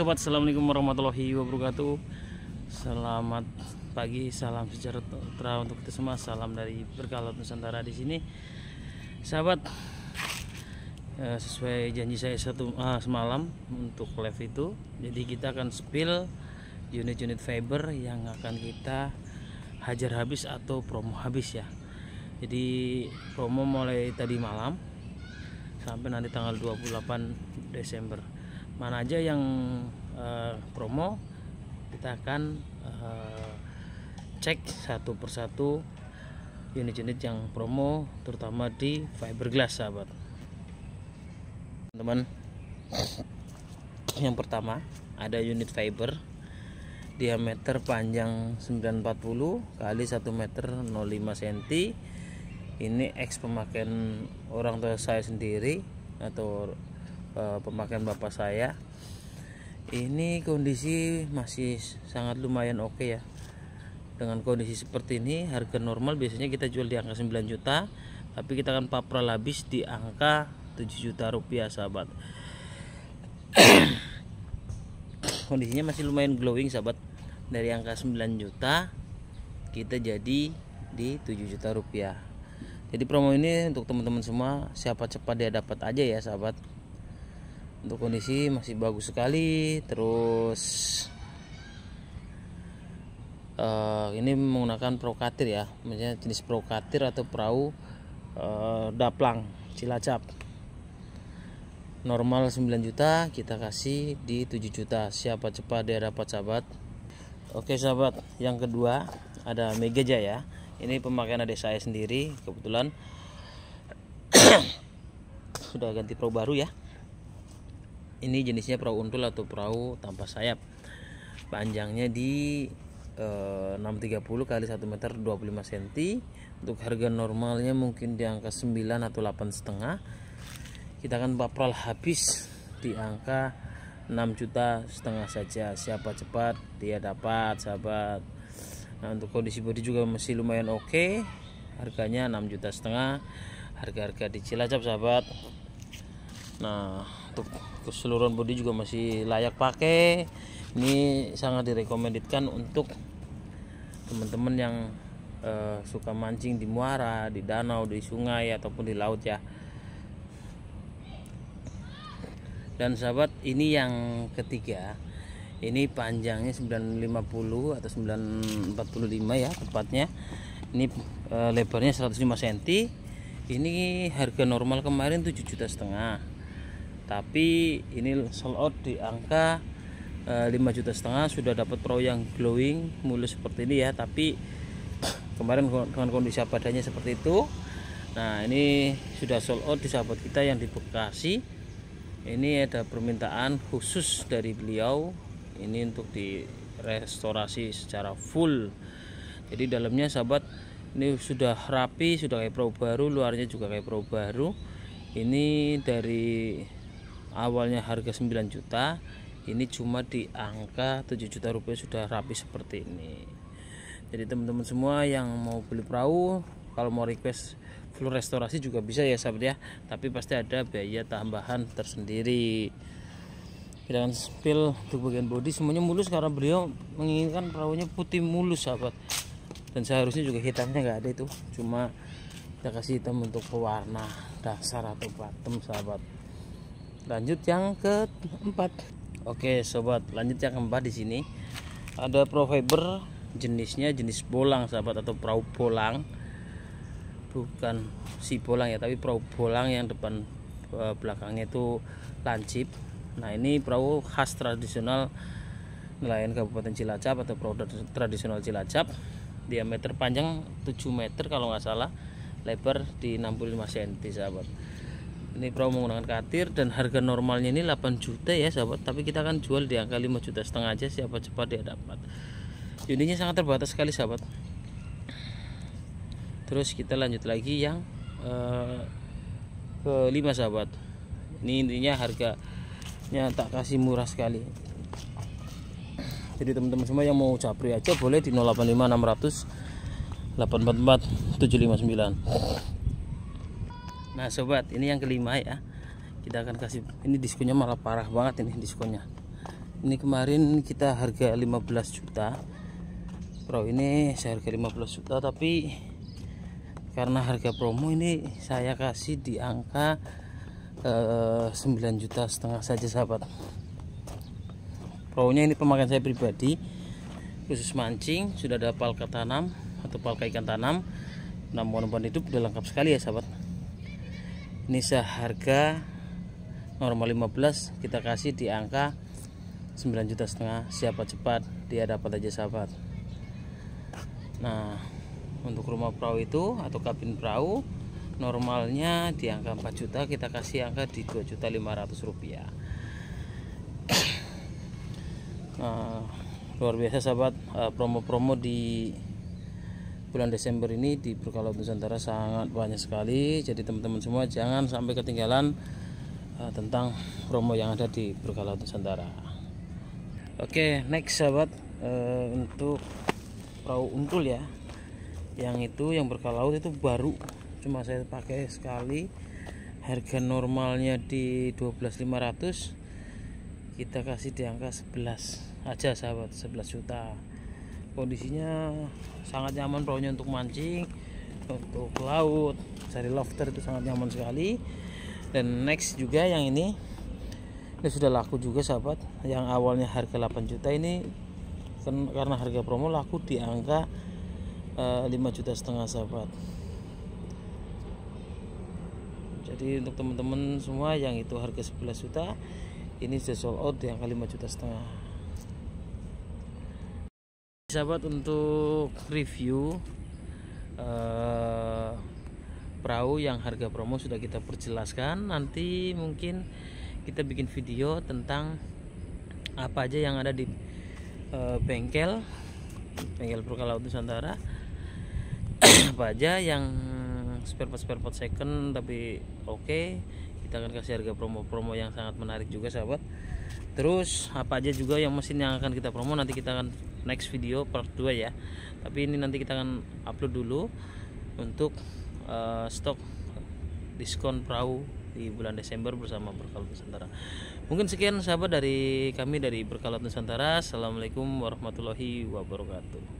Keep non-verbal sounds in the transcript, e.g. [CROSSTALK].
Sobat, Assalamualaikum warahmatullahi wabarakatuh Selamat pagi, salam sejahtera untuk kita semua Salam dari Berkalat Nusantara di sini Sahabat, ya, sesuai janji saya satu ah, semalam untuk live itu Jadi kita akan spill unit-unit fiber yang akan kita hajar habis atau promo habis ya jadi promo mulai tadi malam sampai nanti tanggal 28 Desember mana aja yang uh, promo kita akan uh, cek satu persatu unit-unit yang promo terutama di fiberglass sahabat teman-teman yang pertama ada unit fiber diameter panjang 940 kali 1 meter 05 cm ini X pemakaian orang tua saya sendiri atau Eh, pemakaian bapak saya ini kondisi masih sangat lumayan oke okay ya dengan kondisi seperti ini harga normal biasanya kita jual di angka 9 juta tapi kita akan papral habis di angka 7 juta rupiah sahabat [COUGHS] kondisinya masih lumayan glowing sahabat dari angka 9 juta kita jadi di 7 juta rupiah jadi promo ini untuk teman-teman semua siapa cepat dia dapat aja ya sahabat untuk kondisi masih bagus sekali terus uh, ini menggunakan prokatir ya maksudnya jenis prokatir atau perahu uh, daplang cilacap normal 9 juta kita kasih di 7 juta siapa cepat dia dapat sahabat Oke sahabat, yang kedua ada Megaja ya. Ini pemakaian adik saya sendiri kebetulan [COUGHS] sudah ganti pro baru ya ini jenisnya perahu untul atau perahu tanpa sayap panjangnya di e, eh, 630 kali 1 meter 25 cm untuk harga normalnya mungkin di angka 9 atau 8 setengah kita akan papral habis di angka 6 juta setengah saja siapa cepat dia dapat sahabat nah untuk kondisi bodi juga masih lumayan oke okay. harganya 6 juta setengah harga-harga di Cilacap sahabat nah untuk keseluruhan bodi juga masih layak pakai ini sangat direkomendasikan untuk teman-teman yang uh, suka mancing di muara di danau di sungai ataupun di laut ya dan sahabat ini yang ketiga ini panjangnya 950 atau 945 ya tepatnya ini uh, lebarnya 105 cm ini harga normal kemarin 7 juta setengah tapi ini sold out di angka e, eh, 5 juta setengah sudah dapat pro yang glowing mulus seperti ini ya tapi [CLEARS THROAT] kemarin dengan kondisi badannya seperti itu nah ini sudah sold out di sahabat kita yang di Bekasi ini ada permintaan khusus dari beliau ini untuk di restorasi secara full jadi dalamnya sahabat ini sudah rapi sudah kayak pro baru luarnya juga kayak pro baru ini dari awalnya harga 9 juta ini cuma di angka 7 juta rupiah sudah rapi seperti ini jadi teman-teman semua yang mau beli perahu kalau mau request full restorasi juga bisa ya sahabat ya tapi pasti ada biaya tambahan tersendiri akan spill untuk bagian body semuanya mulus karena beliau menginginkan perahunya putih mulus sahabat dan seharusnya juga hitamnya nggak ada itu cuma kita kasih hitam untuk pewarna dasar atau bottom sahabat lanjut yang keempat oke sobat lanjut yang keempat di sini ada fiber jenisnya jenis bolang sahabat atau perahu bolang bukan si bolang ya tapi perahu bolang yang depan eh, belakangnya itu lancip nah ini perahu khas tradisional nelayan Kabupaten Cilacap atau perahu tradisional Cilacap diameter panjang 7 meter kalau nggak salah lebar di 65 cm sahabat ini perahu menggunakan katir dan harga normalnya ini 8 juta ya sahabat tapi kita akan jual di angka 5 juta setengah aja siapa cepat dia dapat unitnya sangat terbatas sekali sahabat terus kita lanjut lagi yang eh, kelima sahabat ini intinya harganya tak kasih murah sekali jadi teman-teman semua yang mau capri aja boleh di 085 600 844 759 nah sobat ini yang kelima ya kita akan kasih ini diskonnya malah parah banget ini diskonnya ini kemarin kita harga 15 juta Pro ini saya harga 15 juta tapi karena harga promo ini saya kasih di angka eh, 9 juta setengah saja sahabat Pro nya ini pemakaian saya pribadi khusus mancing sudah ada palka tanam atau palka ikan tanam namun pohon hidup sudah lengkap sekali ya sahabat ini seharga normal 15 kita kasih di angka 9 juta setengah siapa cepat dia dapat aja sahabat nah untuk rumah perahu itu atau kabin perahu normalnya di angka 4 juta kita kasih angka di 2 juta 500 rupiah nah, luar biasa sahabat eh, promo-promo di bulan Desember ini di Berkah Nusantara sangat banyak sekali jadi teman-teman semua jangan sampai ketinggalan uh, tentang promo yang ada di Berkah Nusantara oke okay, next sahabat uh, untuk perahu untul ya yang itu yang berkah laut itu baru cuma saya pakai sekali harga normalnya di 12500 kita kasih di angka 11 aja sahabat 11 juta kondisinya sangat nyaman perahunya untuk mancing untuk laut cari lobster itu sangat nyaman sekali dan next juga yang ini ini sudah laku juga sahabat yang awalnya harga 8 juta ini kan karena harga promo laku di angka 5 eh, juta setengah sahabat jadi untuk teman-teman semua yang itu harga 11 juta ini sudah sold out di angka 5 juta setengah sahabat untuk review uh, perahu yang harga promo sudah kita perjelaskan nanti mungkin kita bikin video tentang apa aja yang ada di uh, bengkel bengkel Purkala Laut Nusantara [CLEARS THROAT] apa aja yang spare part spare part second tapi oke okay. kita akan kasih harga promo-promo yang sangat menarik juga sahabat terus apa aja juga yang mesin yang akan kita promo nanti kita akan next video part 2 ya tapi ini nanti kita akan upload dulu untuk uh, eh, stok diskon perahu di bulan Desember bersama Berkala Nusantara mungkin sekian sahabat dari kami dari Berkala Nusantara Assalamualaikum warahmatullahi wabarakatuh